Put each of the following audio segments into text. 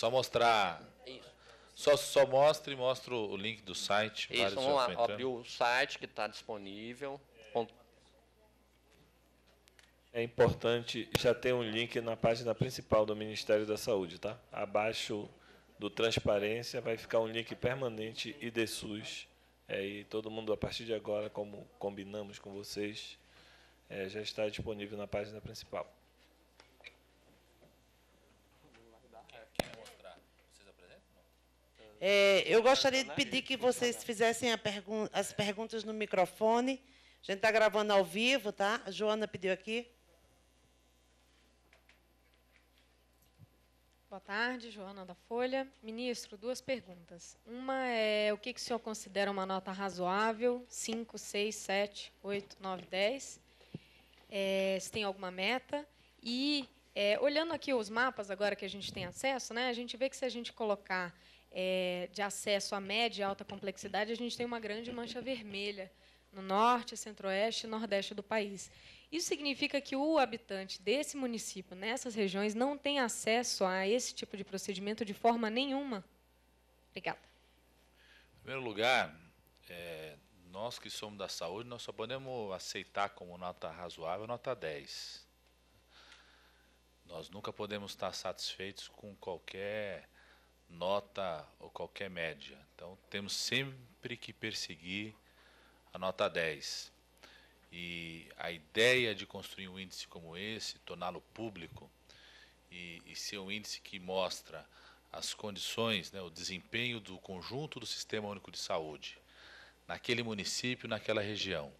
só mostrar. Isso. Só, só mostre, e mostra o link do site. Isso, vamos lá. Abrir o site que está disponível. É importante, já tem um link na página principal do Ministério da Saúde, tá? Abaixo do Transparência vai ficar um link permanente IDSUS. É, e todo mundo, a partir de agora, como combinamos com vocês, é, já está disponível na página principal. É, eu gostaria de pedir que vocês fizessem pergun as perguntas no microfone. A gente está gravando ao vivo, tá? A Joana pediu aqui. Boa tarde, Joana da Folha. Ministro, duas perguntas. Uma é o que, que o senhor considera uma nota razoável? 5, 6, 7, 8, 9, 10. se tem alguma meta. E, é, olhando aqui os mapas agora que a gente tem acesso, né, a gente vê que se a gente colocar é, de acesso à média e alta complexidade, a gente tem uma grande mancha vermelha no norte, centro-oeste e nordeste do país. Isso significa que o habitante desse município, nessas regiões, não tem acesso a esse tipo de procedimento de forma nenhuma? Obrigada. Em primeiro lugar, é, nós que somos da saúde, nós só podemos aceitar como nota razoável nota 10. Nós nunca podemos estar satisfeitos com qualquer nota ou qualquer média. Então temos sempre que perseguir a nota 10. E a ideia de construir um índice como esse, torná-lo público e, e, ser um índice que mostra as condições, né, o desempenho do conjunto do Sistema Único de Saúde naquele município, naquela região.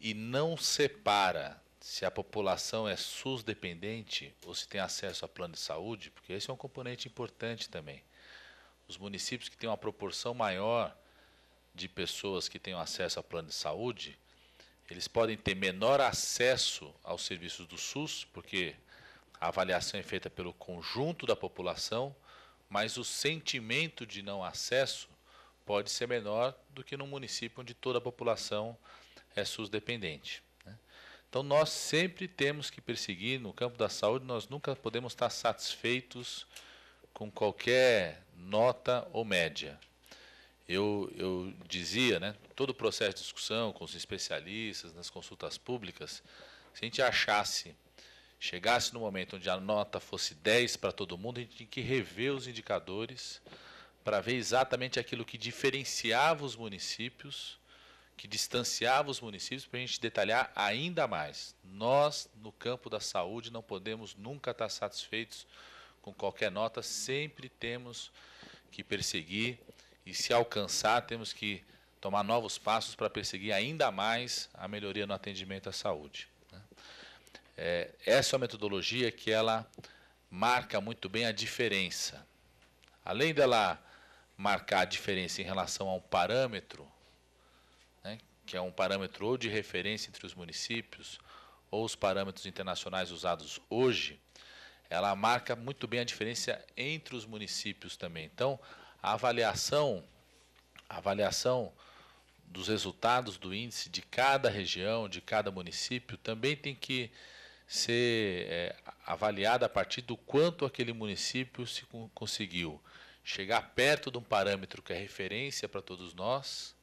E não separa se a população é SUS dependente ou se tem acesso a plano de saúde, porque esse é um componente importante também os municípios que têm uma proporção maior de pessoas que têm acesso a plano de saúde, eles podem ter menor acesso aos serviços do SUS, porque a avaliação é feita pelo conjunto da população, mas o sentimento de não acesso pode ser menor do que num município onde toda a população é SUS dependente. Né? Então, nós sempre temos que perseguir, no campo da saúde, nós nunca podemos estar satisfeitos com qualquer nota ou média. Eu, eu dizia, né, todo o processo de discussão com os especialistas, nas consultas públicas, se a gente achasse, chegasse no momento onde a nota fosse 10 para todo mundo, a gente tinha que rever os indicadores para ver exatamente aquilo que diferenciava os municípios, que distanciava os municípios, para a gente detalhar ainda mais. Nós, no campo da saúde, não podemos nunca estar satisfeitos com qualquer nota, sempre temos que perseguir e se alcançar, temos que tomar novos passos para perseguir ainda mais a melhoria no atendimento à saúde. Né? É, essa é uma metodologia que ela marca muito bem a diferença. Além dela marcar a diferença em relação a um parâmetro, né, que é um parâmetro ou de referência entre os municípios, ou os parâmetros internacionais usados hoje, ela marca muito bem a diferença entre os municípios também. Então, a avaliação, a avaliação dos resultados do índice de cada região, de cada município, também tem que ser é, avaliada a partir do quanto aquele município se conseguiu chegar perto de um parâmetro que é referência para todos nós,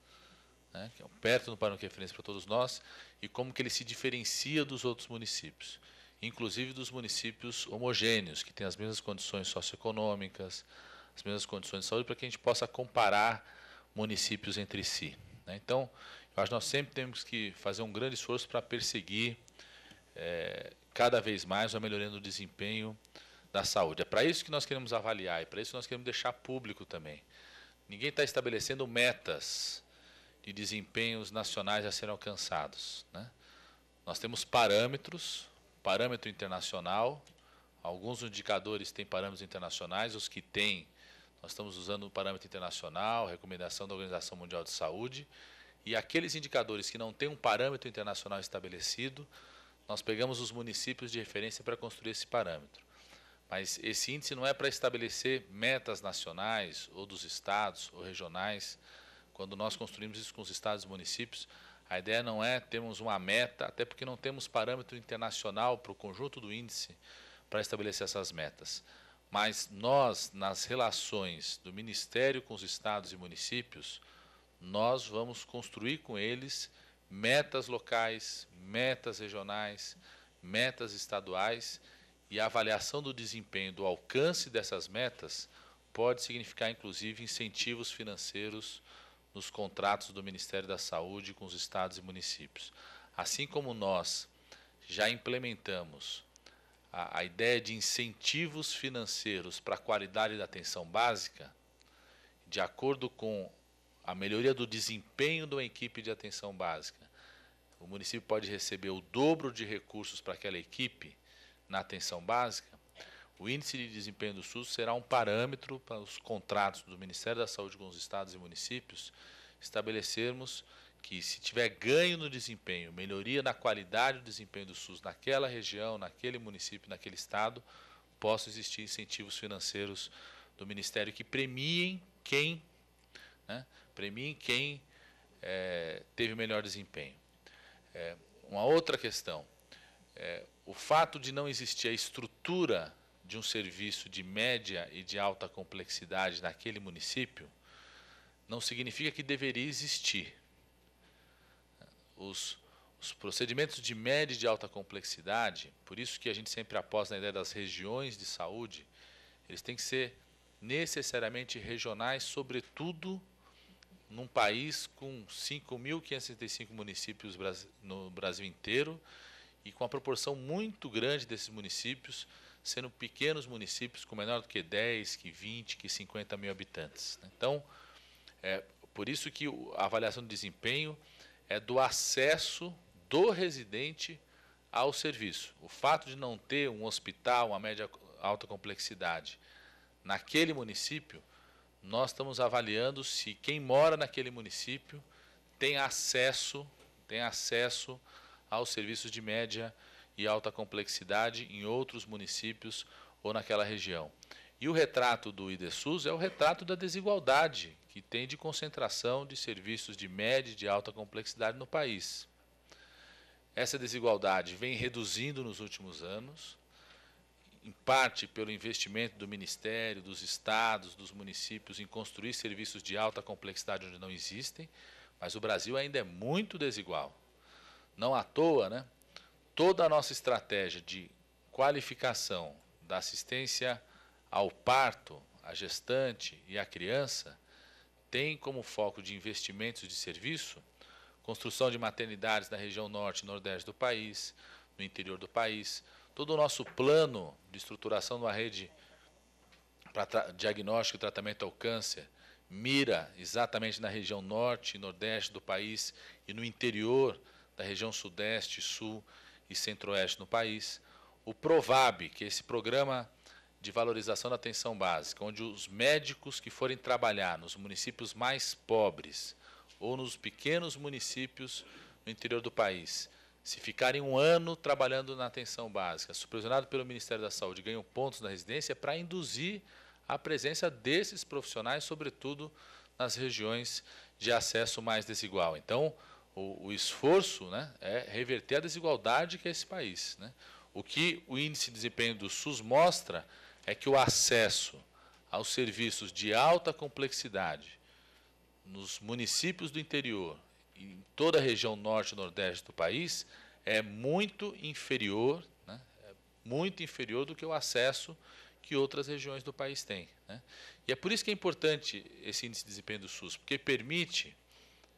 né, que é perto do parâmetro que é referência para todos nós, e como que ele se diferencia dos outros municípios inclusive dos municípios homogêneos, que têm as mesmas condições socioeconômicas, as mesmas condições de saúde, para que a gente possa comparar municípios entre si. Né? Então, eu acho que nós sempre temos que fazer um grande esforço para perseguir é, cada vez mais a melhoria no desempenho da saúde. É para isso que nós queremos avaliar e é para isso que nós queremos deixar público também. Ninguém está estabelecendo metas de desempenhos nacionais a serem alcançados. Né? Nós temos parâmetros parâmetro internacional. Alguns indicadores têm parâmetros internacionais, os que têm, nós estamos usando o um parâmetro internacional, recomendação da Organização Mundial de Saúde. E aqueles indicadores que não têm um parâmetro internacional estabelecido, nós pegamos os municípios de referência para construir esse parâmetro. Mas esse índice não é para estabelecer metas nacionais ou dos estados ou regionais. Quando nós construímos isso com os estados e municípios, a ideia não é termos uma meta, até porque não temos parâmetro internacional para o conjunto do índice para estabelecer essas metas. Mas nós, nas relações do Ministério com os estados e municípios, nós vamos construir com eles metas locais, metas regionais, metas estaduais e a avaliação do desempenho, do alcance dessas metas pode significar inclusive incentivos financeiros nos contratos do Ministério da Saúde com os estados e municípios. Assim como nós já implementamos a, a ideia de incentivos financeiros para a qualidade da atenção básica, de acordo com a melhoria do desempenho de uma equipe de atenção básica, o município pode receber o dobro de recursos para aquela equipe na atenção básica. O índice de desempenho do SUS será um parâmetro para os contratos do Ministério da Saúde com os estados e municípios estabelecermos que se tiver ganho no desempenho, melhoria na qualidade do desempenho do SUS naquela região, naquele município, naquele estado, possam existir incentivos financeiros do Ministério que premiem quem, né, premiem quem é, teve melhor desempenho. É, uma outra questão, é, o fato de não existir a estrutura de um serviço de média e de alta complexidade naquele município, não significa que deveria existir. Os, os procedimentos de média e de alta complexidade, por isso que a gente sempre aposta na ideia das regiões de saúde, eles têm que ser necessariamente regionais, sobretudo num país com 5.565 municípios no Brasil inteiro e com a proporção muito grande desses municípios sendo pequenos municípios com menor do que 10, que 20, que 50 mil habitantes. Né? Então, é por isso que a avaliação do desempenho é do acesso do residente ao serviço. O fato de não ter um hospital, uma média alta complexidade naquele município, nós estamos avaliando se quem mora naquele município tem acesso, tem acesso aos serviços de média complexidade e alta complexidade em outros municípios ou naquela região. E o retrato do IDESUS é o retrato da desigualdade que tem de concentração de serviços de média e de alta complexidade no país. Essa desigualdade vem reduzindo nos últimos anos, em parte pelo investimento do Ministério, dos estados, dos municípios em construir serviços de alta complexidade onde não existem, mas o Brasil ainda é muito desigual. Não à toa, né? toda a nossa estratégia de qualificação da assistência ao parto, à gestante e à criança tem como foco de investimentos de serviço construção de maternidades na região norte e nordeste do país, no interior do país, todo o nosso plano de estruturação de uma rede para diagnóstico e tratamento ao câncer mira exatamente na região norte e nordeste do país e no interior da região sudeste e sul e Centro-Oeste no país, o PROVAB, que é esse programa de valorização da atenção básica, onde os médicos que forem trabalhar nos municípios mais pobres ou nos pequenos municípios no interior do país, se ficarem um ano trabalhando na atenção básica, supervisionado pelo Ministério da Saúde, ganham pontos na residência para induzir a presença desses profissionais, sobretudo nas regiões de acesso mais desigual. Então, o, o esforço né, é reverter a desigualdade que é esse país. Né? O que o índice de desempenho do SUS mostra é que o acesso aos serviços de alta complexidade nos municípios do interior e em toda a região norte e nordeste do país é muito inferior, né, é muito inferior do que o acesso que outras regiões do país têm. Né? E é por isso que é importante esse índice de desempenho do SUS, porque permite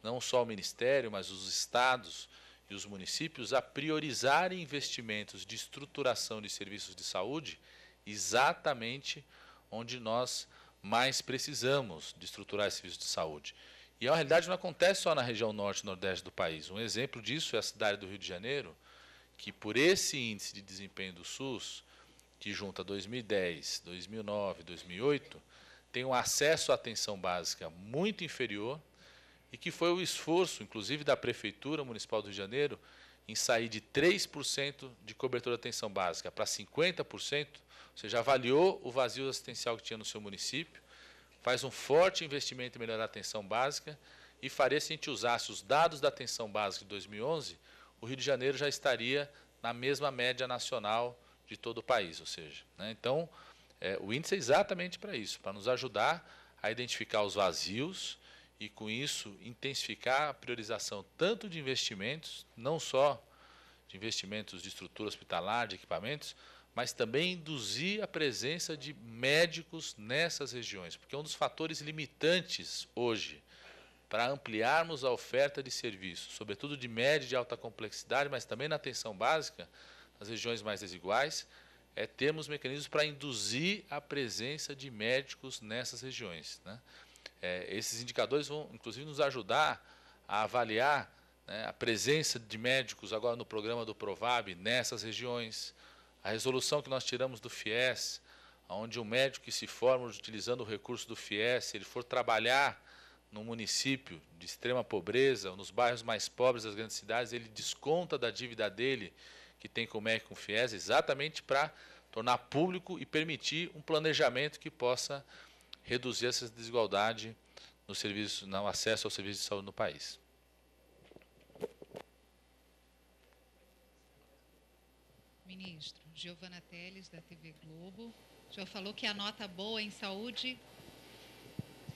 não só o Ministério, mas os estados e os municípios a priorizarem investimentos de estruturação de serviços de saúde exatamente onde nós mais precisamos de estruturar serviços de saúde. E a realidade não acontece só na região norte e nordeste do país. Um exemplo disso é a cidade do Rio de Janeiro, que por esse índice de desempenho do SUS, que junta 2010, 2009, 2008, tem um acesso à atenção básica muito inferior e que foi o esforço, inclusive, da Prefeitura Municipal do Rio de Janeiro em sair de 3% de cobertura de atenção básica para 50%, ou seja, avaliou o vazio assistencial que tinha no seu município, faz um forte investimento em melhorar a atenção básica e faria se a gente usasse os dados da atenção básica de 2011, o Rio de Janeiro já estaria na mesma média nacional de todo o país, ou seja, né? então é, o índice é exatamente para isso, para nos ajudar a identificar os vazios, e, com isso, intensificar a priorização tanto de investimentos, não só de investimentos de estrutura hospitalar, de equipamentos, mas também induzir a presença de médicos nessas regiões, porque é um dos fatores limitantes hoje para ampliarmos a oferta de serviços, sobretudo de média e de alta complexidade, mas também na atenção básica, nas regiões mais desiguais, é termos mecanismos para induzir a presença de médicos nessas regiões. Né? É, esses indicadores vão, inclusive, nos ajudar a avaliar né, a presença de médicos agora no programa do Provab nessas regiões, a resolução que nós tiramos do FIES, onde o um médico que se forma utilizando o recurso do FIES, se ele for trabalhar num município de extrema pobreza, ou nos bairros mais pobres das grandes cidades, ele desconta da dívida dele que tem com o MEC com o FIES, exatamente para tornar público e permitir um planejamento que possa reduzir essa desigualdade no serviço, no acesso ao serviço de saúde no país. Ministro, Giovana Teles, da TV Globo. O senhor falou que a nota boa em saúde,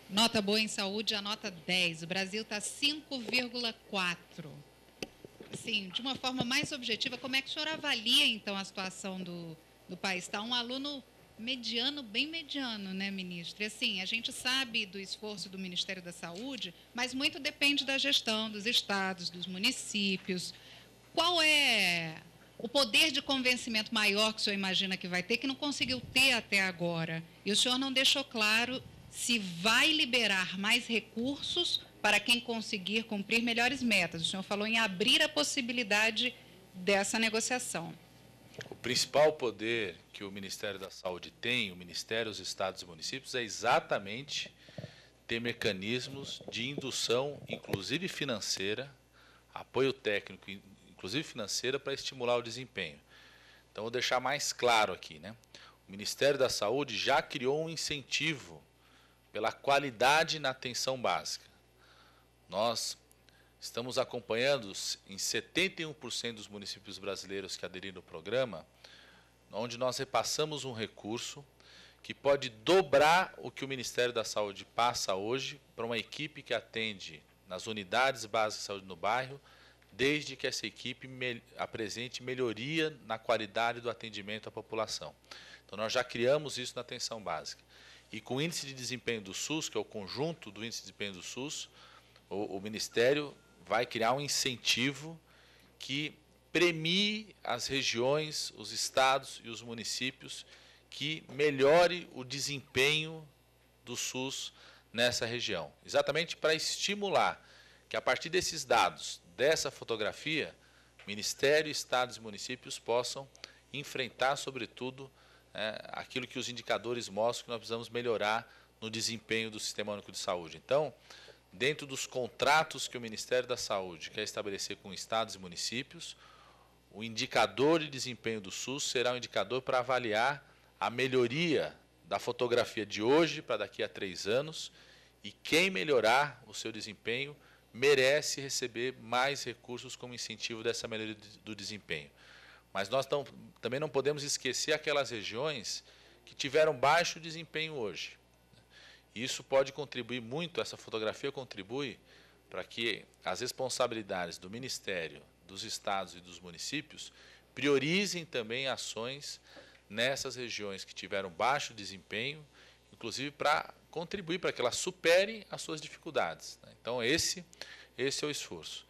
nota boa em saúde, a nota 10. O Brasil está 5,4. Assim, de uma forma mais objetiva, como é que o senhor avalia, então, a situação do, do país? Está um aluno mediano, bem mediano, né, ministro? E assim, a gente sabe do esforço do Ministério da Saúde, mas muito depende da gestão dos estados, dos municípios. Qual é o poder de convencimento maior que o senhor imagina que vai ter, que não conseguiu ter até agora? E o senhor não deixou claro se vai liberar mais recursos para quem conseguir cumprir melhores metas. O senhor falou em abrir a possibilidade dessa negociação principal poder que o Ministério da Saúde tem, o Ministério, os estados e municípios, é exatamente ter mecanismos de indução, inclusive financeira, apoio técnico, inclusive financeira, para estimular o desempenho. Então, vou deixar mais claro aqui, né? O Ministério da Saúde já criou um incentivo pela qualidade na atenção básica. Nós Estamos acompanhando em 71% dos municípios brasileiros que aderiram ao programa, onde nós repassamos um recurso que pode dobrar o que o Ministério da Saúde passa hoje para uma equipe que atende nas unidades básicas de saúde no bairro, desde que essa equipe apresente melhoria na qualidade do atendimento à população. Então, nós já criamos isso na atenção básica. E com o índice de desempenho do SUS, que é o conjunto do índice de desempenho do SUS, o, o Ministério vai criar um incentivo que premie as regiões, os estados e os municípios que melhore o desempenho do SUS nessa região. Exatamente para estimular que, a partir desses dados, dessa fotografia, Ministério, estados e municípios possam enfrentar, sobretudo, é, aquilo que os indicadores mostram que nós precisamos melhorar no desempenho do Sistema Único de Saúde. Então, dentro dos contratos que o Ministério da Saúde quer estabelecer com estados e municípios, o indicador de desempenho do SUS será um indicador para avaliar a melhoria da fotografia de hoje para daqui a três anos. E quem melhorar o seu desempenho merece receber mais recursos como incentivo dessa melhoria do desempenho. Mas nós tam, também não podemos esquecer aquelas regiões que tiveram baixo desempenho hoje. Isso pode contribuir muito, essa fotografia contribui para que as responsabilidades do Ministério, dos estados e dos municípios priorizem também ações nessas regiões que tiveram baixo desempenho, inclusive para contribuir para que elas superem as suas dificuldades. Né? Então esse esse é o esforço.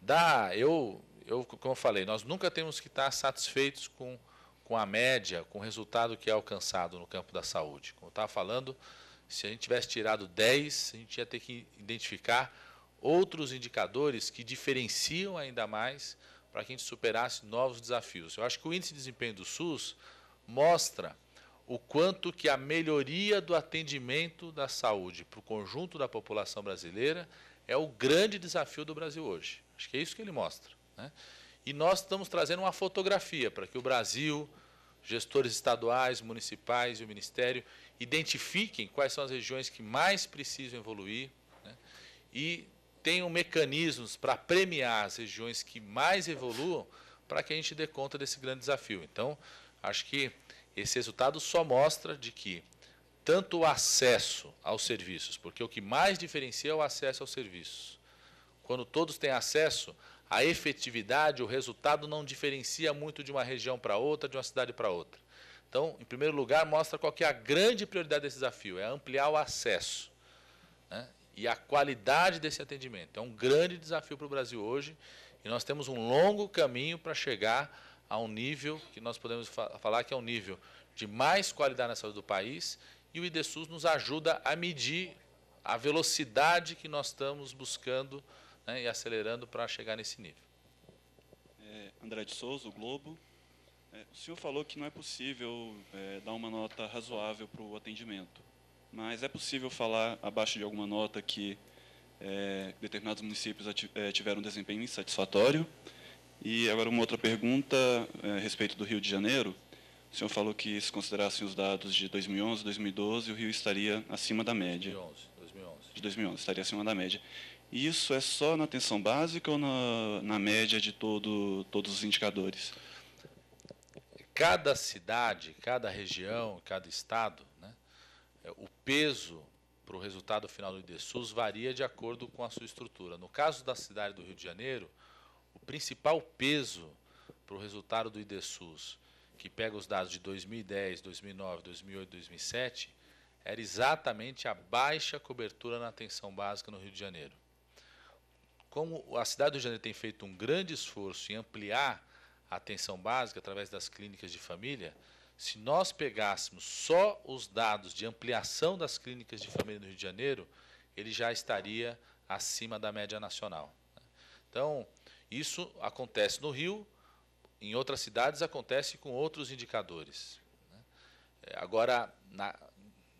Da eu eu como eu falei, nós nunca temos que estar satisfeitos com com a média, com o resultado que é alcançado no campo da saúde. Como eu estava falando, se a gente tivesse tirado 10, a gente ia ter que identificar outros indicadores que diferenciam ainda mais para que a gente superasse novos desafios. Eu acho que o índice de desempenho do SUS mostra o quanto que a melhoria do atendimento da saúde para o conjunto da população brasileira é o grande desafio do Brasil hoje. Acho que é isso que ele mostra. Né? E nós estamos trazendo uma fotografia para que o Brasil, gestores estaduais, municipais e o Ministério identifiquem quais são as regiões que mais precisam evoluir né, e tenham mecanismos para premiar as regiões que mais evoluam para que a gente dê conta desse grande desafio. Então, acho que esse resultado só mostra de que tanto o acesso aos serviços, porque o que mais diferencia é o acesso aos serviços. Quando todos têm acesso, a efetividade, o resultado não diferencia muito de uma região para outra, de uma cidade para outra. Então, em primeiro lugar, mostra qual que é a grande prioridade desse desafio, é ampliar o acesso né, e a qualidade desse atendimento. É um grande desafio para o Brasil hoje e nós temos um longo caminho para chegar a um nível que nós podemos fa falar que é um nível de mais qualidade na saúde do país e o IDSUS nos ajuda a medir a velocidade que nós estamos buscando né, e acelerando para chegar nesse nível. É, André de Souza, o Globo. É, o senhor falou que não é possível é, dar uma nota razoável para o atendimento, mas é possível falar abaixo de alguma nota que é, determinados municípios é, tiveram um desempenho insatisfatório? E agora uma outra pergunta é, a respeito do Rio de Janeiro. O senhor falou que se considerassem os dados de 2011, 2012, o Rio estaria acima da média. 2011, 2011. De 2011, estaria acima da média. E isso é só na atenção básica ou na, na média de todo, todos os indicadores? cada cidade, cada região, cada estado, né, é, o peso para o resultado final do IDESUS varia de acordo com a sua estrutura. No caso da cidade do Rio de Janeiro, o principal peso para o resultado do IDESUS, que pega os dados de 2010, 2009, 2008, 2007, era exatamente a baixa cobertura na atenção básica no Rio de Janeiro. Como a cidade do Rio de Janeiro tem feito um grande esforço em ampliar atenção básica através das clínicas de família, se nós pegássemos só os dados de ampliação das clínicas de família no Rio de Janeiro, ele já estaria acima da média nacional. Né? Então, isso acontece no Rio, em outras cidades acontece com outros indicadores. Né? É, agora, na,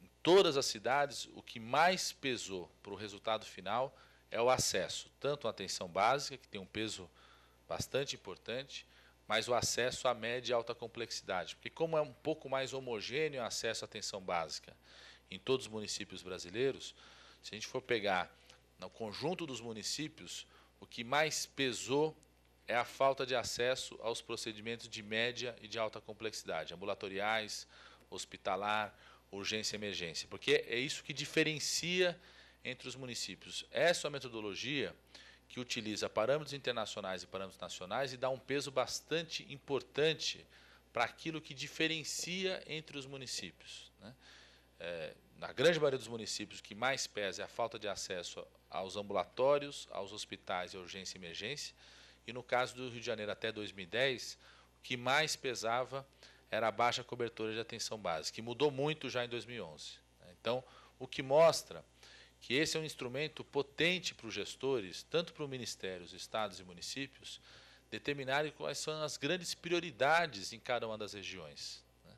em todas as cidades, o que mais pesou para o resultado final é o acesso, tanto à atenção básica, que tem um peso bastante importante, mas o acesso à média e alta complexidade. Porque, como é um pouco mais homogêneo o acesso à atenção básica em todos os municípios brasileiros, se a gente for pegar no conjunto dos municípios, o que mais pesou é a falta de acesso aos procedimentos de média e de alta complexidade, ambulatoriais, hospitalar, urgência e emergência, porque é isso que diferencia entre os municípios. Essa é a metodologia que utiliza parâmetros internacionais e parâmetros nacionais e dá um peso bastante importante para aquilo que diferencia entre os municípios. Né? É, na grande maioria dos municípios, o que mais pesa é a falta de acesso aos ambulatórios, aos hospitais e urgência e emergência. E no caso do Rio de Janeiro até 2010, o que mais pesava era a baixa cobertura de atenção básica, que mudou muito já em 2011. Né? Então, o que mostra que esse é um instrumento potente para os gestores, tanto para o Ministério, os estados e municípios, determinarem quais são as grandes prioridades em cada uma das regiões. Né?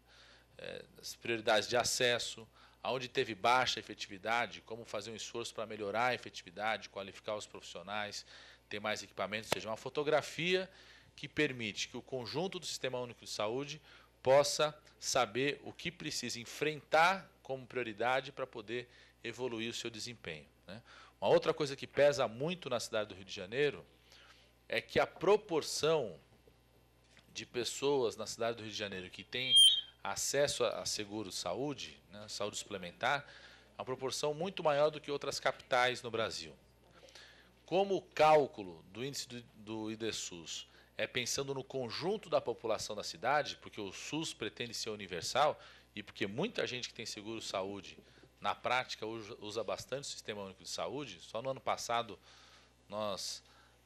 É, as prioridades de acesso, aonde teve baixa efetividade, como fazer um esforço para melhorar a efetividade, qualificar os profissionais, ter mais equipamentos, ou seja, uma fotografia que permite que o conjunto do Sistema Único de Saúde possa saber o que precisa enfrentar como prioridade para poder evoluir o seu desempenho. Né? Uma outra coisa que pesa muito na cidade do Rio de Janeiro é que a proporção de pessoas na cidade do Rio de Janeiro que têm acesso a seguro saúde, né, saúde suplementar, é uma proporção muito maior do que outras capitais no Brasil. Como o cálculo do índice do, do é pensando no conjunto da população da cidade, porque o SUS pretende ser universal e porque muita gente que tem seguro saúde na prática usa bastante o Sistema Único de Saúde. Só no ano passado nós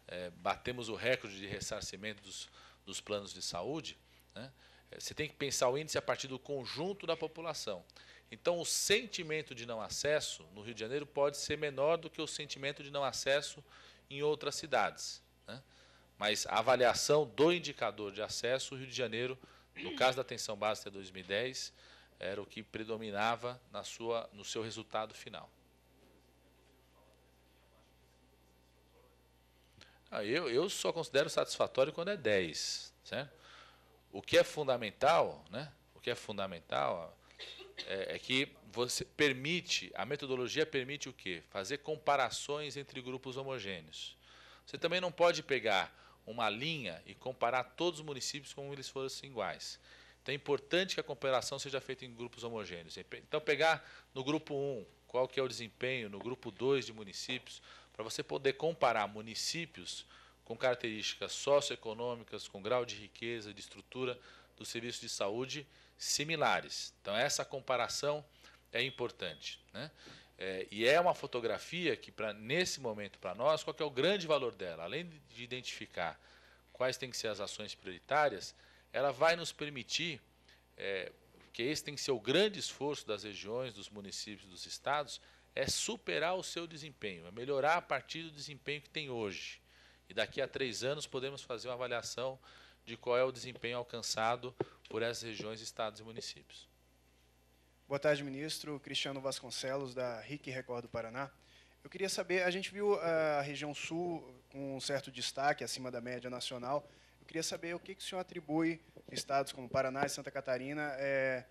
é, batemos o recorde de ressarcimento dos, dos planos de saúde. Né? Eh, você tem que pensar o índice a partir do conjunto da população. Então, o sentimento de não acesso no Rio de Janeiro pode ser menor do que o sentimento de não acesso em outras cidades. Né? Mas a avaliação do indicador de acesso, o Rio de Janeiro, no caso da atenção básica 2010, é era o que predominava na sua, no seu resultado final. Ah, eu, eu só considero satisfatório quando é 10. Certo? Né? O que é fundamental, né? o que é fundamental é, é que você permite, a metodologia permite o quê? Fazer comparações entre grupos homogêneos. Você também não pode pegar uma linha e comparar todos os municípios como eles fossem iguais. Então é importante que a comparação seja feita em grupos homogêneos. Então pegar no grupo 1 qual que é o desempenho, no grupo 2 de municípios, para você poder comparar municípios com características socioeconômicas, com grau de riqueza, de estrutura do serviço de saúde similares. Então essa comparação é importante. Né? É, e é uma fotografia que, pra, nesse momento, para nós, qual é o grande valor dela? Além de identificar quais têm que ser as ações prioritárias, ela vai nos permitir, é, que esse tem que ser o grande esforço das regiões, dos municípios, dos estados, é superar o seu desempenho, é melhorar a partir do desempenho que tem hoje. E daqui a três anos podemos fazer uma avaliação de qual é o desempenho alcançado por essas regiões, estados e municípios. Boa tarde, ministro. Cristiano Vasconcelos, da RIC Record do Paraná. Eu queria saber, a gente viu ah, a região sul com um certo destaque, acima da média nacional, Queria saber o que, que o senhor atribui estados como Paraná e Santa Catarina é,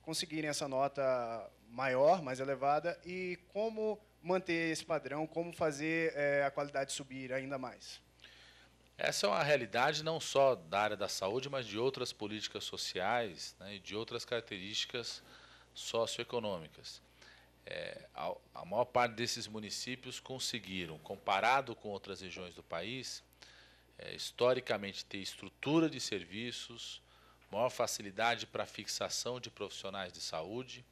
conseguirem essa nota maior, mais elevada, e como manter esse padrão, como fazer é, a qualidade subir ainda mais? Essa é uma realidade não só da área da saúde, mas de outras políticas sociais né, e de outras características socioeconômicas. É, a, a maior parte desses municípios conseguiram, comparado com outras regiões do país, é, historicamente ter estrutura de serviços, maior facilidade para fixação de profissionais de saúde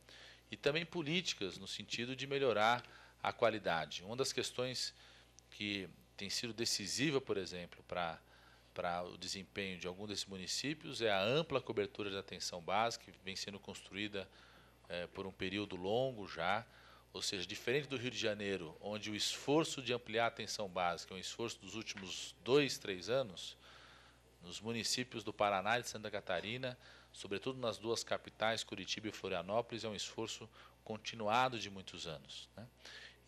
e também políticas no sentido de melhorar a qualidade. Uma das questões que tem sido decisiva, por exemplo, para para o desempenho de algum desses municípios é a ampla cobertura de atenção básica que vem sendo construída é, por um período longo já ou seja, diferente do Rio de Janeiro, onde o esforço de ampliar a atenção básica é um esforço dos últimos dois, três anos, nos municípios do Paraná e de Santa Catarina, sobretudo nas duas capitais, Curitiba e Florianópolis, é um esforço continuado de muitos anos. Né?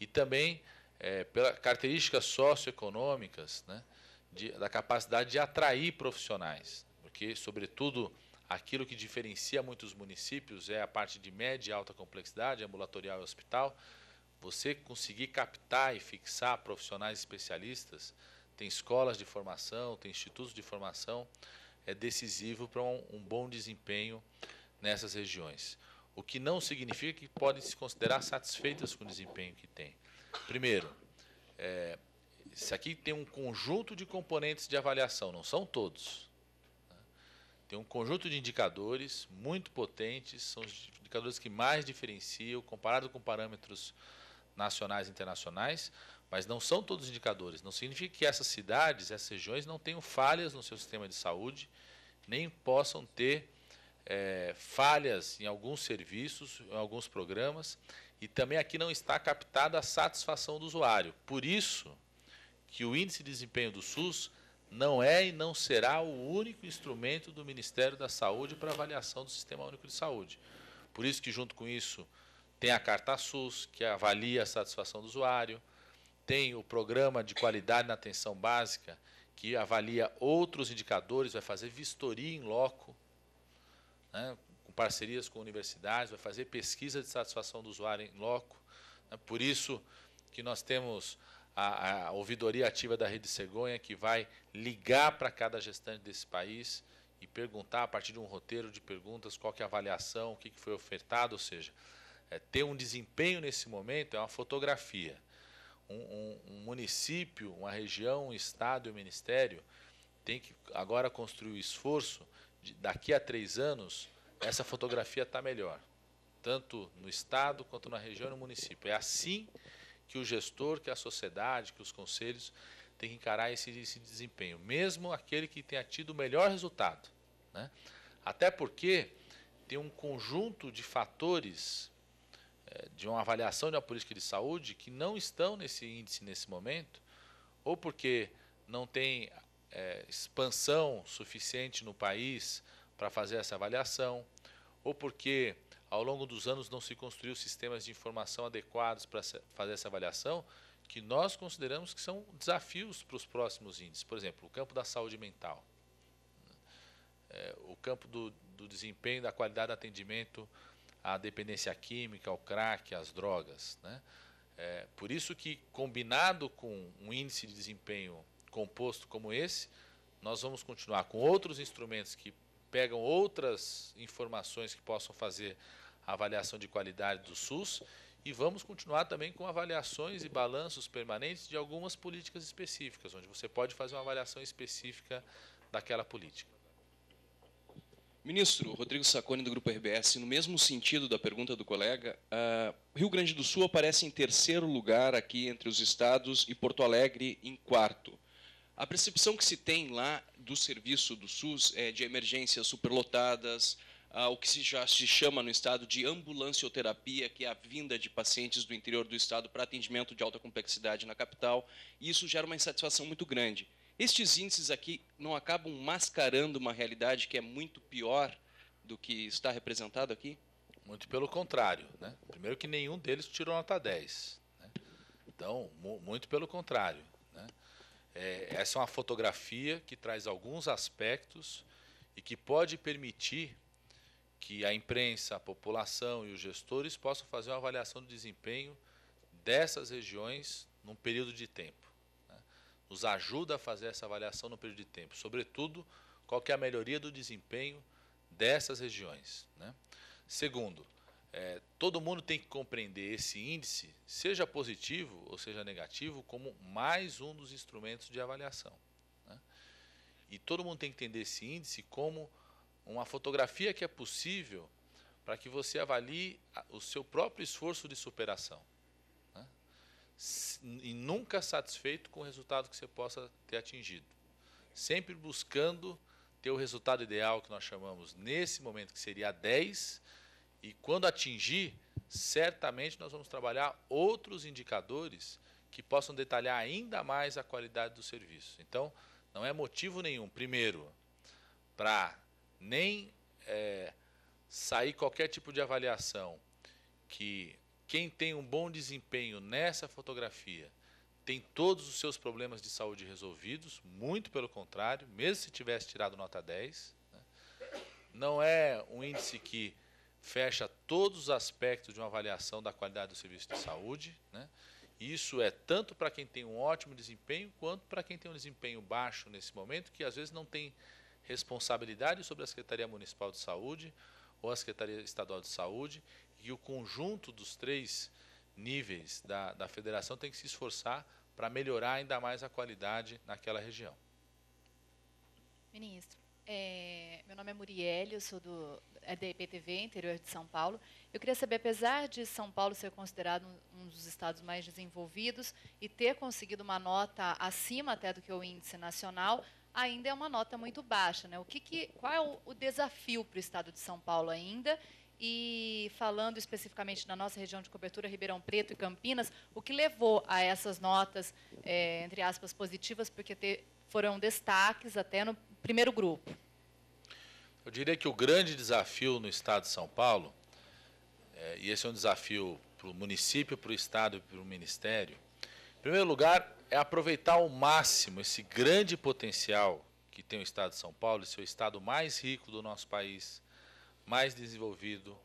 E também é, pelas características socioeconômicas né, de, da capacidade de atrair profissionais, porque, sobretudo, Aquilo que diferencia muitos municípios é a parte de média e alta complexidade, ambulatorial e hospital. Você conseguir captar e fixar profissionais especialistas, tem escolas de formação, tem institutos de formação, é decisivo para um, um bom desempenho nessas regiões. O que não significa que podem se considerar satisfeitas com o desempenho que tem. Primeiro, é, isso aqui tem um conjunto de componentes de avaliação, não são todos. Tem um conjunto de indicadores muito potentes, são os indicadores que mais diferenciam, comparado com parâmetros nacionais e internacionais, mas não são todos indicadores. Não significa que essas cidades, essas regiões não tenham falhas no seu sistema de saúde, nem possam ter é, falhas em alguns serviços, em alguns programas, e também aqui não está captada a satisfação do usuário. Por isso que o índice de desempenho do SUS não é e não será o único instrumento do Ministério da Saúde para avaliação do Sistema Único de Saúde. Por isso que, junto com isso, tem a Carta SUS, que avalia a satisfação do usuário, tem o Programa de Qualidade na Atenção Básica, que avalia outros indicadores, vai fazer vistoria em loco, né, com parcerias com universidades, vai fazer pesquisa de satisfação do usuário em loco. Né, por isso que nós temos a, a ouvidoria ativa da Rede Cegonha, que vai ligar para cada gestante desse país e perguntar, a partir de um roteiro de perguntas, qual que é a avaliação, o que, que foi ofertado, ou seja, é, ter um desempenho nesse momento é uma fotografia. Um, um, um município, uma região, um estado e um ministério tem que agora construir o esforço de, daqui a três anos essa fotografia está melhor, tanto no estado quanto na região e no município. É assim que que o gestor, que a sociedade, que os conselhos têm que encarar esse, esse desempenho, mesmo aquele que tenha tido o melhor resultado. Né? Até porque tem um conjunto de fatores é, de uma avaliação de uma política de saúde que não estão nesse índice nesse momento, ou porque não tem é, expansão suficiente no país para fazer essa avaliação, ou porque ao longo dos anos não se construiu sistemas de informação adequados para fazer essa avaliação, que nós consideramos que são desafios para os próximos índices. Por exemplo, o campo da saúde mental, né? é, o campo do, do desempenho, da qualidade do atendimento à dependência química, ao crack, às drogas. Né? É, por isso que, combinado com um índice de desempenho composto como esse, nós vamos continuar com outros instrumentos que pegam outras informações que possam fazer a avaliação de qualidade do SUS e vamos continuar também com avaliações e balanços permanentes de algumas políticas específicas, onde você pode fazer uma avaliação específica daquela política. Ministro, Rodrigo Sacconi do Grupo RBS, no mesmo sentido da pergunta do colega, uh, Rio Grande do Sul aparece em terceiro lugar aqui entre os estados e Porto Alegre em quarto. A percepção que se tem lá do serviço do SUS é de emergências superlotadas, ah, o que se já se chama no estado de ambulancioterapia, que é a vinda de pacientes do interior do estado para atendimento de alta complexidade na capital, e isso gera uma insatisfação muito grande. Estes índices aqui não acabam mascarando uma realidade que é muito pior do que está representado aqui? Muito pelo contrário. Né? Primeiro que nenhum deles tirou nota 10. Né? Então, mu muito pelo contrário. Né? É, essa é uma fotografia que traz alguns aspectos e que pode permitir que a imprensa, a população e os gestores possam fazer uma avaliação do desempenho dessas regiões num período de tempo. Né? Nos ajuda a fazer essa avaliação no período de tempo, sobretudo qual que é a melhoria do desempenho dessas regiões. Né? Segundo, é, todo mundo tem que compreender esse índice, seja positivo ou seja negativo, como mais um dos instrumentos de avaliação. Né? E todo mundo tem que entender esse índice como uma fotografia que é possível para que você avalie o seu próprio esforço de superação. Né? E nunca satisfeito com o resultado que você possa ter atingido. Sempre buscando ter o resultado ideal que nós chamamos nesse momento, que seria 10, e quando atingir, certamente nós vamos trabalhar outros indicadores que possam detalhar ainda mais a qualidade do serviço. Então, não é motivo nenhum, primeiro, para nem é, sair qualquer tipo de avaliação que quem tem um bom desempenho nessa fotografia tem todos os seus problemas de saúde resolvidos, muito pelo contrário, mesmo se tivesse tirado nota 10. Né? Não é um índice que fecha todos os aspectos de uma avaliação da qualidade do serviço de saúde. Né? Isso é tanto para quem tem um ótimo desempenho, quanto para quem tem um desempenho baixo nesse momento, que às vezes não tem responsabilidade sobre a Secretaria Municipal de Saúde ou a Secretaria Estadual de Saúde, e o conjunto dos três níveis da, da federação tem que se esforçar para melhorar ainda mais a qualidade naquela região. Ministro, é, meu nome é Muriel, eu sou do é da IPTV, interior de São Paulo. Eu queria saber, apesar de São Paulo ser considerado um dos estados mais desenvolvidos e ter conseguido uma nota acima até do que o índice nacional, ainda é uma nota muito baixa. Né? O que que, qual é o, desafio para o Estado de São Paulo ainda? E falando especificamente na nossa região de cobertura, Ribeirão Preto e Campinas, o que levou a essas notas, é, entre aspas, positivas, porque te, foram destaques até no primeiro grupo? Eu diria que o grande desafio no Estado de São Paulo, é, e esse é um desafio para o município, para o Estado e para o Ministério, em primeiro lugar, é aproveitar ao máximo esse grande potencial que tem o Estado de São Paulo, seu é o Estado mais rico do nosso país, mais desenvolvido,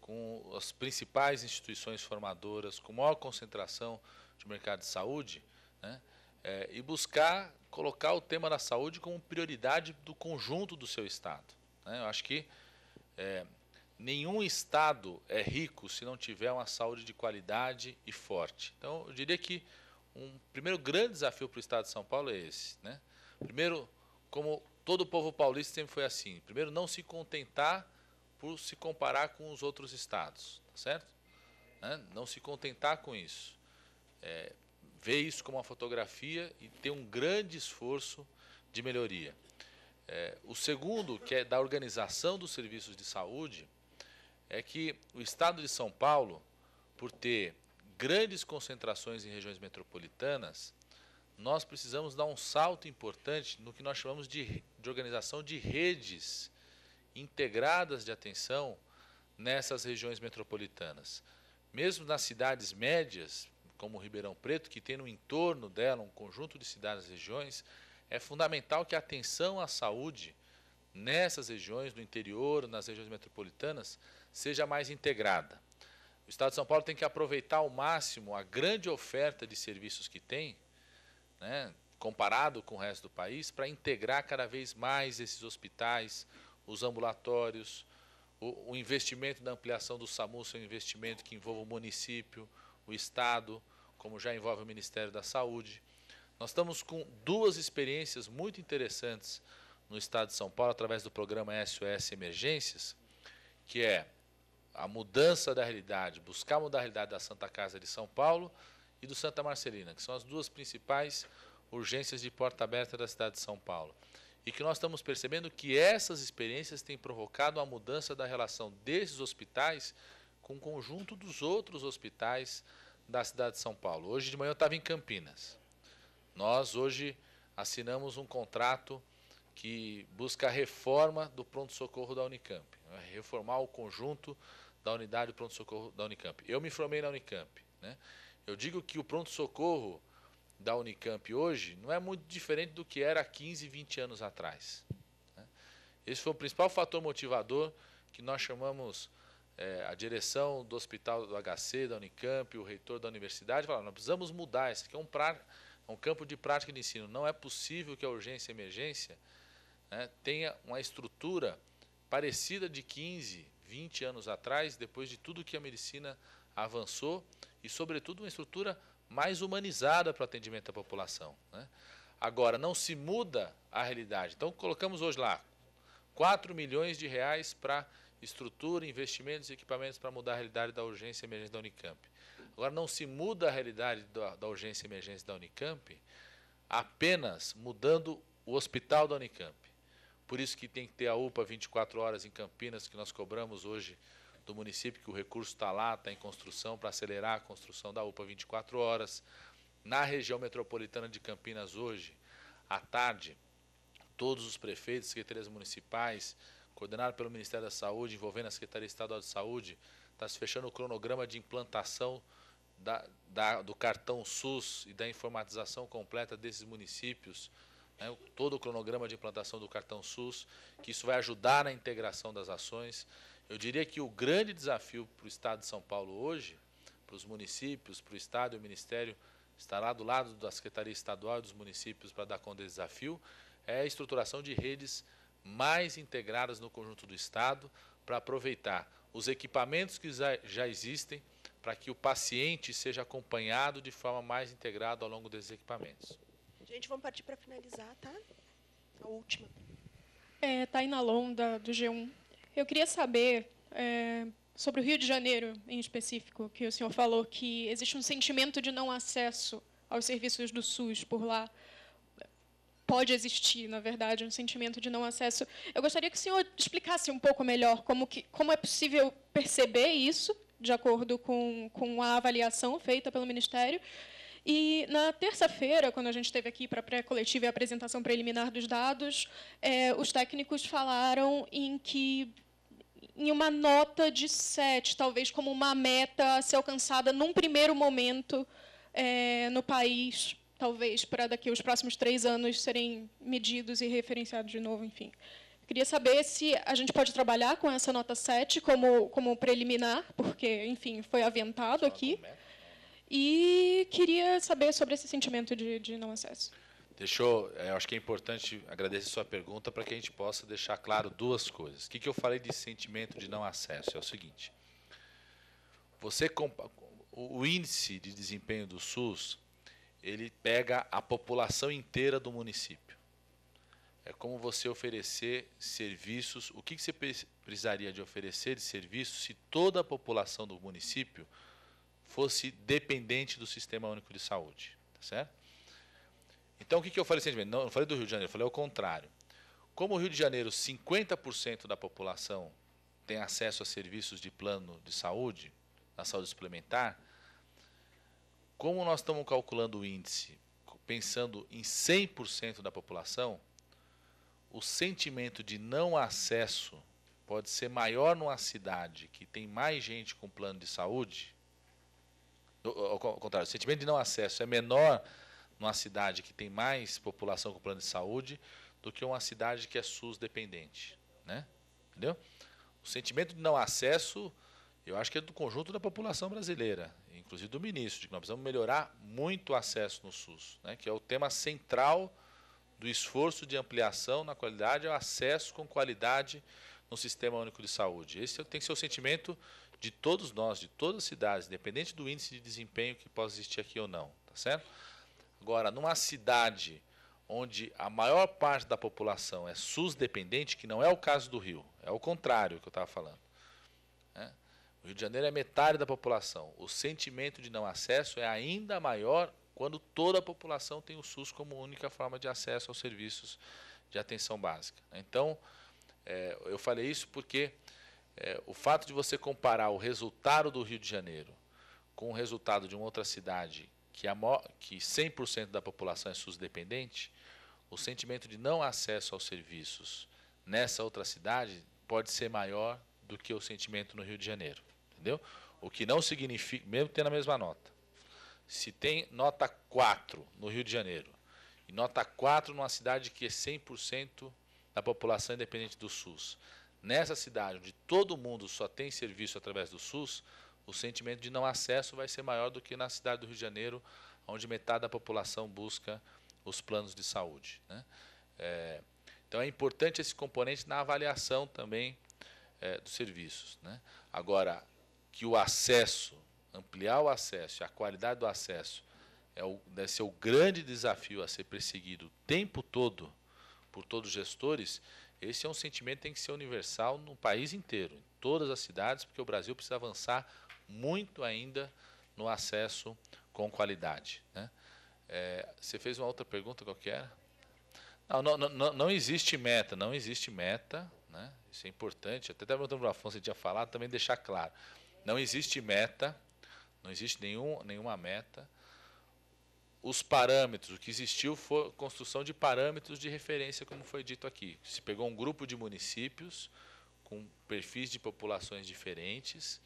com as principais instituições formadoras, com maior concentração de mercado de saúde, né? É, e buscar colocar o tema da saúde como prioridade do conjunto do seu Estado. Né? Eu acho que é, nenhum Estado é rico se não tiver uma saúde de qualidade e forte. Então, eu diria que um primeiro grande desafio para o Estado de São Paulo é esse. Né? Primeiro, como todo o povo paulista sempre foi assim, primeiro não se contentar por se comparar com os outros estados, tá certo? Né? Não se contentar com isso. É, ver isso como uma fotografia e ter um grande esforço de melhoria. É, o segundo, que é da organização dos serviços de saúde, é que o Estado de São Paulo, por ter grandes concentrações em regiões metropolitanas, nós precisamos dar um salto importante no que nós chamamos de, de organização de redes integradas de atenção nessas regiões metropolitanas. Mesmo nas cidades médias, como Ribeirão Preto, que tem no entorno dela um conjunto de cidades e regiões, é fundamental que a atenção à saúde nessas regiões, do interior, nas regiões metropolitanas, seja mais integrada. O Estado de São Paulo tem que aproveitar ao máximo a grande oferta de serviços que tem, né, comparado com o resto do país, para integrar cada vez mais esses hospitais, os ambulatórios, o, o investimento da ampliação do SAMU, seu investimento que envolve o município, o Estado, como já envolve o Ministério da Saúde. Nós estamos com duas experiências muito interessantes no Estado de São Paulo, através do programa SOS Emergências, que é a mudança da realidade, buscar mudar a realidade da Santa Casa de São Paulo e do Santa Marcelina, que são as duas principais urgências de porta aberta da cidade de São Paulo. E que nós estamos percebendo que essas experiências têm provocado a mudança da relação desses hospitais com o conjunto dos outros hospitais da cidade de São Paulo. Hoje de manhã eu estava em Campinas. Nós hoje assinamos um contrato que busca a reforma do pronto-socorro da Unicamp, reformar o conjunto da unidade pronto-socorro da Unicamp. Eu me formei na Unicamp. Né? Eu digo que o pronto-socorro da Unicamp hoje não é muito diferente do que era há 15, 20 anos atrás. Né? Esse foi o principal fator motivador que nós chamamos é, a direção do hospital do HC, da Unicamp, o reitor da universidade, falaram, nós precisamos mudar, isso aqui é um, pra, é um campo de prática de ensino. Não é possível que a urgência e emergência né, tenha uma estrutura parecida de 15, 20 anos atrás, depois de tudo que a medicina avançou e, sobretudo, uma estrutura mais humanizada para o atendimento à população. Né? Agora, não se muda a realidade. Então, colocamos hoje lá 4 milhões de reais para estrutura, investimentos e equipamentos para mudar a realidade da urgência e emergência da Unicamp. Agora, não se muda a realidade da, da urgência e emergência da Unicamp apenas mudando o hospital da Unicamp. Por isso que tem que ter a UPA 24 horas em Campinas, que nós cobramos hoje do município, que o recurso está lá, está em construção, para acelerar a construção da UPA 24 horas. Na região metropolitana de Campinas, hoje, à tarde, todos os prefeitos, secretarias municipais, coordenado pelo Ministério da Saúde, envolvendo a Secretaria Estadual de Saúde, está se fechando o cronograma de implantação da, da, do cartão SUS e da informatização completa desses municípios né, todo o cronograma de implantação do cartão SUS, que isso vai ajudar na integração das ações. Eu diria que o grande desafio para o Estado de São Paulo hoje, para os municípios, para o Estado e o Ministério, estará do lado da Secretaria Estadual e dos municípios para dar conta desse desafio, é a estruturação de redes mais integradas no conjunto do Estado para aproveitar os equipamentos que já existem para que o paciente seja acompanhado de forma mais integrada ao longo desses equipamentos. Gente, vamos partir para finalizar, tá? A última. É, Taina tá Long, do G1. Eu queria saber é, sobre o Rio de Janeiro, em específico, que o senhor falou que existe um sentimento de não acesso aos serviços do SUS por lá. Pode existir, na verdade, um sentimento de não acesso. Eu gostaria que o senhor explicasse um pouco melhor como, que, como é possível perceber isso, de acordo com, com a avaliação feita pelo Ministério, e na terça-feira, quando a gente esteve aqui para a pré-coletiva e a apresentação preliminar dos dados, é, os técnicos falaram em que em uma nota de 7, talvez como uma meta a ser alcançada num primeiro momento é, no país, talvez para daqui os próximos três anos serem medidos e referenciados de novo, enfim. queria saber se a gente pode trabalhar com essa nota 7 como, como preliminar, porque, enfim, foi aventado aqui. Meta. E queria saber sobre esse sentimento de, de não acesso. Deixou, é, eu acho que é importante agradecer sua pergunta para que a gente possa deixar claro duas coisas. O que, que eu falei de sentimento de não acesso? É o seguinte: você o índice de desempenho do SUS ele pega a população inteira do município. É como você oferecer serviços. O que, que você precisaria de oferecer de serviços se toda a população do município fosse dependente do Sistema Único de Saúde, tá certo? Então, o que, eu falei recentemente? Não, não falei do Rio de Janeiro, eu falei o contrário. Como o Rio de Janeiro, 50% da população tem acesso a serviços de plano de saúde, na saúde suplementar, como nós estamos calculando o índice pensando em 100% da população, o sentimento de não acesso pode ser maior numa cidade que tem mais gente com plano de saúde ao contrário, o sentimento de não acesso é menor numa cidade que tem mais população com plano de saúde do que uma cidade que é SUS dependente. Né? Entendeu? O sentimento de não acesso, eu acho que é do conjunto da população brasileira, inclusive do ministro, de que nós precisamos melhorar muito o acesso no SUS, né? que é o tema central do esforço de ampliação na qualidade, é o acesso com qualidade no Sistema Único de Saúde. Esse tem que ser o sentimento de todos nós, de todas as cidades, independente do índice de desempenho que possa existir aqui ou não, tá certo? Agora, numa cidade onde a maior parte da população é SUS dependente, que não é o caso do Rio, é o contrário que eu estava falando. Né? O Rio de Janeiro é metade da população. O sentimento de não acesso é ainda maior quando toda a população tem o SUS como única forma de acesso aos serviços de atenção básica. Então, é, eu falei isso porque é, o fato de você comparar o resultado do Rio de Janeiro com o resultado de uma outra cidade que, a, que 100% da população é SUS dependente, o sentimento de não acesso aos serviços nessa outra cidade pode ser maior do que o sentimento no Rio de Janeiro, entendeu? O que não significa, mesmo tendo a mesma nota. Se tem nota 4 no Rio de Janeiro e nota 4 numa cidade que é 100% da população independente do SUS, nessa cidade onde todo mundo só tem serviço através do SUS, o sentimento de não acesso vai ser maior do que na cidade do Rio de Janeiro, onde metade da população busca os planos de saúde. Né? É, então é importante esse componente na avaliação também é, dos serviços. Né? Agora, que o acesso, ampliar o acesso, a qualidade do acesso, é o, deve ser o grande desafio a ser perseguido o tempo todo por todos os gestores, esse é um sentimento que tem que ser universal no país inteiro, em todas as cidades, porque o Brasil precisa avançar muito ainda no acesso com qualidade. Né? É, você fez uma outra pergunta qualquer? Não, não, não, não existe meta, não existe meta, né? isso é importante, até estava perguntando para o Afonso, tinha falado, também deixar claro, não existe meta, não existe nenhum, nenhuma meta, os parâmetros, o que existiu foi construção de parâmetros de referência, como foi dito aqui. Se pegou um grupo de municípios com perfis de populações diferentes,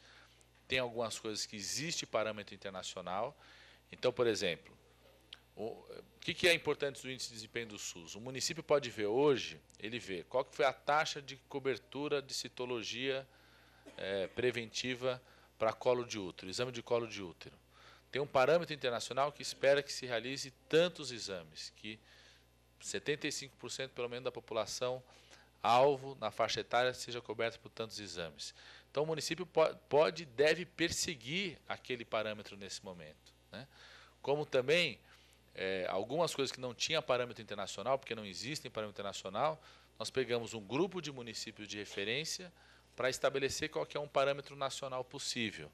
tem algumas coisas que existe parâmetro internacional. Então, por exemplo, o, que, que é importante do índice de desempenho do SUS? O município pode ver hoje, ele vê qual que foi a taxa de cobertura de citologia é, preventiva para colo de útero, exame de colo de útero. Tem um parâmetro internacional que espera que se realize tantos exames, que 75% pelo menos da população alvo na faixa etária seja coberta por tantos exames. Então o município pode e deve perseguir aquele parâmetro nesse momento. Né? Como também é, algumas coisas que não tinha parâmetro internacional, porque não existem parâmetro internacional, nós pegamos um grupo de municípios de referência para estabelecer qual que é um parâmetro nacional possível.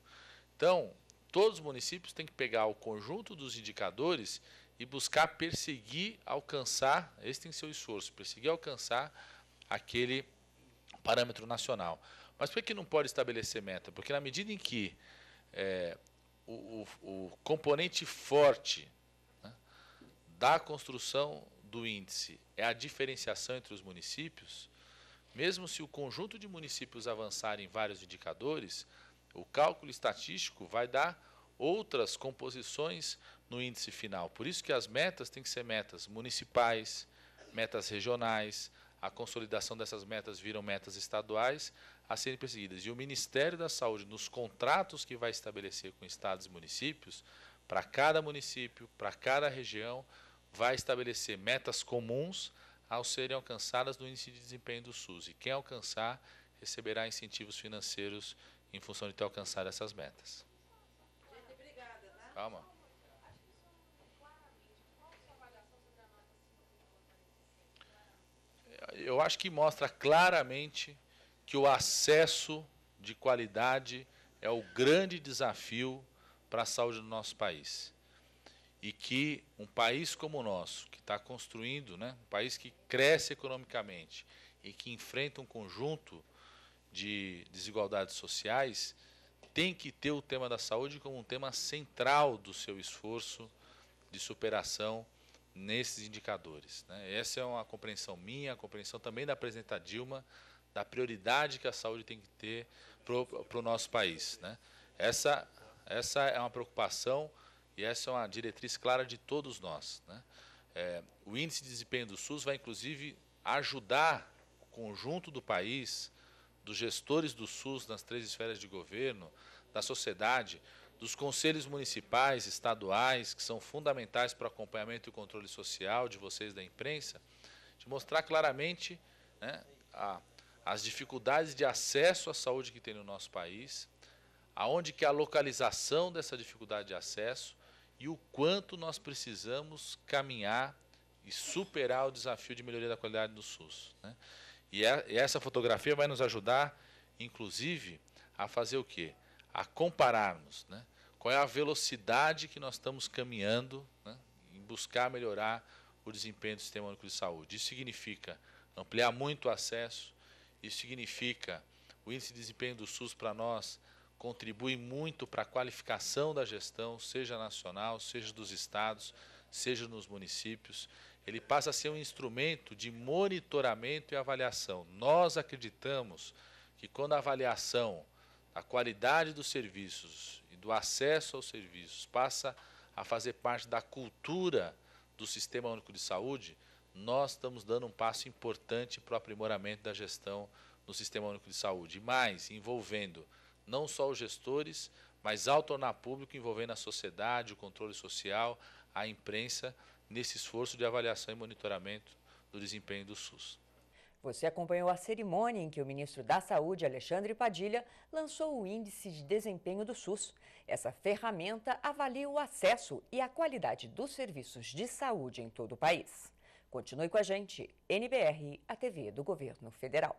Então, Todos os municípios têm que pegar o conjunto dos indicadores e buscar perseguir, alcançar, esse tem seu esforço, perseguir, alcançar aquele parâmetro nacional. Mas por que não pode estabelecer meta? Porque na medida em que é, o, o, o, componente forte né, da construção do índice é a diferenciação entre os municípios, mesmo se o conjunto de municípios avançar em vários indicadores, o cálculo estatístico vai dar outras composições no índice final. Por isso que as metas têm que ser metas municipais, metas regionais, a consolidação dessas metas viram metas estaduais a serem perseguidas. E o Ministério da Saúde, nos contratos que vai estabelecer com estados e municípios, para cada município, para cada região, vai estabelecer metas comuns ao serem alcançadas no índice de desempenho do SUS. E quem alcançar receberá incentivos financeiros em função de ter alcançado essas metas. Gente, obrigada, tá? Calma. Eu acho que mostra claramente que o acesso de qualidade é o grande desafio para a saúde do nosso país. E que um país como o nosso, que está construindo, né, um país que cresce economicamente e que enfrenta um conjunto de desigualdades sociais, tem que ter o tema da saúde como um tema central do seu esforço de superação nesses indicadores. Né? Essa é uma compreensão minha, a compreensão também da presidenta Dilma, da prioridade que a saúde tem que ter para o nosso país. Né? Essa, essa é uma preocupação e essa é uma diretriz clara de todos nós. Né? É, o índice de desempenho do SUS vai, inclusive, ajudar o conjunto do país dos gestores do SUS nas três esferas de governo, da sociedade, dos conselhos municipais, estaduais, que são fundamentais para o acompanhamento e controle social de vocês da imprensa, de mostrar claramente né, a, as dificuldades de acesso à saúde que tem no nosso país, aonde que a localização dessa dificuldade de acesso e o quanto nós precisamos caminhar e superar o desafio de melhoria da qualidade do SUS. Né? E, a, é, e essa fotografia vai nos ajudar, inclusive, a fazer o quê? A compararmos, né? Qual é a velocidade que nós estamos caminhando né? em buscar melhorar o desempenho do sistema único de saúde? Isso significa ampliar muito o acesso, isso significa o índice de desempenho do SUS para nós contribui muito para a qualificação da gestão, seja nacional, seja dos estados, seja nos municípios ele passa a ser um instrumento de monitoramento e avaliação. Nós acreditamos que quando a avaliação da qualidade dos serviços e do acesso aos serviços passa a fazer parte da cultura do Sistema Único de Saúde, nós estamos dando um passo importante para o aprimoramento da gestão no Sistema Único de Saúde, e mais envolvendo não só os gestores, mas ao tornar público, envolvendo a sociedade, o controle social, a imprensa, nesse esforço de avaliação e monitoramento do desempenho do SUS. Você acompanhou a cerimônia em que o ministro da Saúde, Alexandre Padilha, lançou o Índice de Desempenho do SUS. Essa ferramenta avalia o acesso e a qualidade dos serviços de saúde em todo o país. Continue com a gente, NBR, a TV do Governo Federal.